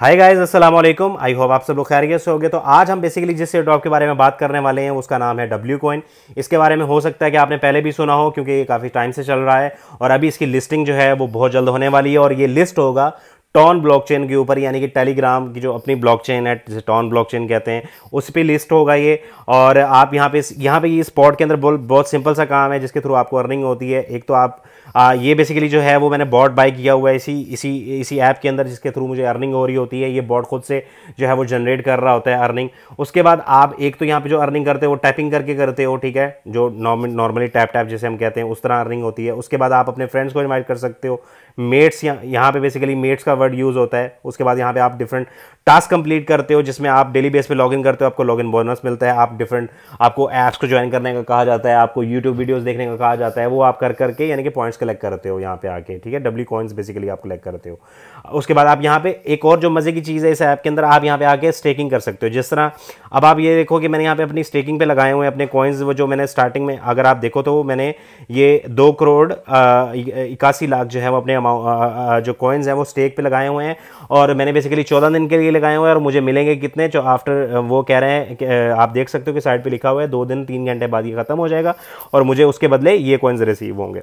हाय guys अस्सलाम वालेकुम I hope आप सब लोग खैरियत से गए तो आज हम बेसिकली जिस एयरड्रॉप के बारे में बात करने वाले हैं उसका नाम है डब्ल्यू कॉइन इसके बारे में हो सकता है कि आपने पहले भी सुना हो क्योंकि ये काफ़ी टाइम से चल रहा है और अभी इसकी लिस्टिंग जो है वो बहुत जल्द होने वाली है और ये लिस्ट होगा टॉन ब्लॉकचेन के ऊपर यानी कि टेलीग्राम की जो अपनी ब्लॉकचेन है जिसे टॉन ब्लॉकचेन कहते हैं उस पर लिस्ट होगा ये और आप यहाँ पे यहाँ पे ये स्पॉट के अंदर बहुत बहुत सिंपल सा काम है जिसके थ्रू आपको अर्निंग होती है एक तो आप आ, ये बेसिकली जो है वो मैंने बॉट बाय किया हुआ है इसी इसी इसी ऐप के अंदर जिसके थ्रू मुझे अर्निंग हो रही होती है ये बॉट खुद से जो है वो जनरेट कर रहा होता है अर्निंग उसके बाद आप एक तो यहाँ पे जो अर्निंग करते हो टैपिंग करके करते हो ठीक है जो नॉर्मली टैप टैप जैसे हम कहते हैं उस तरह अर्निंग होती है उसके बाद आप अपने फ्रेंड्स को इन्वाइट कर सकते हो मेट्स यहाँ यहाँ पे बेसिकली मेट्स का वर्ड यूज़ होता है उसके बाद यहाँ पे आप डिफरेंट टास्क कंप्लीट करते हो जिसमें आप डेली बेस पे लॉगिन करते हो आपको लॉगिन बोनस मिलता है आप डिफरेंट आपको ऐप्स को ज्वाइन करने का कहा जाता है आपको यूट्यूब वीडियोस देखने का कहा जाता है वो आप कर करके यानी कि पॉइंट्स कलेक्ट करते हो यहाँ पे आके ठीक है डब्ल्यू कॉइन्स बेसिकली आप कलेक्ट करते हो उसके बाद आप यहाँ पे एक और जो मज़े की चीज़ है इस ऐप के अंदर आप यहाँ पे आके स्टेकिंग कर सकते हो जिस तरह अब आप ये देखो कि मैंने यहाँ पे अपनी स्टेकिंग पे लगाए हुए अपने कॉइन्स वो जो मैंने स्टार्टिंग में अगर आप देखो तो मैंने ये दो करोड़ इक्यासी लाख जो है वो अपने जो कॉइन्स हैं वो स्टेक पर लगाए हुए हैं और मैंने बेसिकली चौदह दिन के लिए लगाए हुए हैं और मुझे मिलेंगे कितने जो आफ्टर वो कह रहे हैं आप देख सकते हो कि साइड पर लिखा हुआ है दो दिन तीन घंटे बाद ये खत्म हो जाएगा और मुझे उसके बदले ये कॉइन्स रिसीव होंगे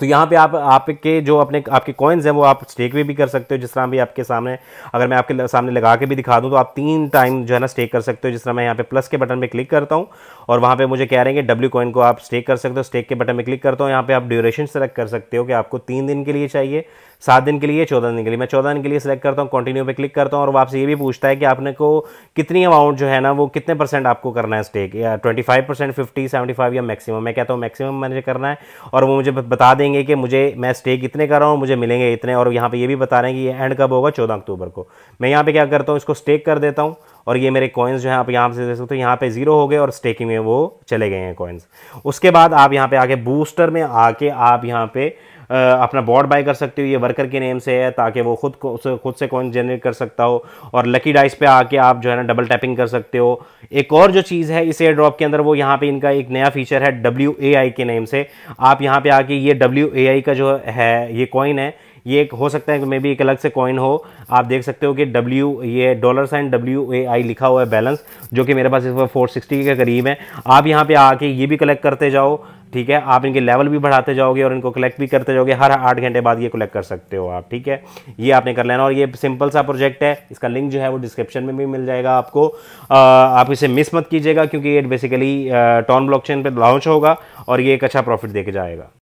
तो यहाँ पे आप आपके जो अपने आपके कॉइन्स हैं वो आप स्टेक भी, भी कर सकते हो जिस तरह भी आपके सामने अगर मैं आपके सामने लगा के भी दिखा दूँ तो आप तीन टाइम जो है ना स्टेक कर सकते हो जिस तरह मैं यहाँ पे प्लस के बटन पे क्लिक करता हूँ और वहाँ पे मुझे कह रहे हैं कि डब्ल्यू कॉइन को आप स्टेक कर सकते हो स्टेक के बटन में क्लिक करता हूँ यहाँ पर आप ड्यूरेशन सेलेक्ट कर सकते हो कि आपको तीन दिन के लिए चाहिए सात दिन के लिए चौदह दिन के लिए मैं चौदह दिन के लिए सिलेक्ट करता हूँ कंटिन्यू पे क्लिक करता हूँ और आपसे ये भी पूछता है कि आपने को कितनी अमाउंट जो है ना वो कितने परसेंट आपको करना है स्टेक या twenty five percent fifty seventy five या मैक्सिमम मैं कहता हूँ मैक्सिमम मैंने करना है और वो मुझे बता दें देंगे कि मुझे मैं स्टे कितने कर रहा हूँ मुझे मिलेंगे इतने और यहाँ पे ये भी बता रहे हैं कि ये एंड कब होगा चौदह अक्टूबर को मैं यहाँ पे क्या करता हूँ इसको स्टेक कर देता हूँ और ये मेरे कॉइन्स जो हैं आप यहाँ से देख सकते हो यहाँ पे जीरो हो गए और स्टेकिंग में वो चले गए हैं कॉइन्स उसके बाद आप यहाँ पे आके बूस्टर में आके आप यहाँ पे अपना बॉर्ड बाय कर सकते हो ये वर्कर के नेम से है ताकि वो खुद को खुद से कॉइन जनरेट कर सकता हो और लकी डाइस पे आके आप जो है ना डबल टैपिंग कर सकते हो एक और जो चीज़ है इस एयर ड्रॉप के अंदर वो यहाँ पे इनका एक नया फीचर है डब्ल्यू के नेम से आप यहाँ पे आके ये डब्ल्यू का जो है ये कॉइन है ये एक हो सकता है कि मे बी एक अलग से कॉइन हो आप देख सकते हो कि डब्ल्यू ये dollar sign W A I लिखा हुआ है बैलेंस जो कि मेरे पास इस वक्त फोर सिक्सटी के करीब है आप यहाँ पे आके ये भी कलेक्ट करते जाओ ठीक है आप इनके लेवल भी बढ़ाते जाओगे और इनको कलेक्ट भी करते जाओगे हर आठ घंटे बाद ये कलेक्ट कर सकते हो आप ठीक है ये आपने कर लेना और ये सिंपल सा प्रोजेक्ट है इसका लिंक जो है वो डिस्क्रिप्शन में भी मिल जाएगा आपको आ, आप इसे मिस मत कीजिएगा क्योंकि ये बेसिकली टॉन ब्लॉकचेन पे लॉन्च होगा और ये एक अच्छा प्रॉफिट देके जाएगा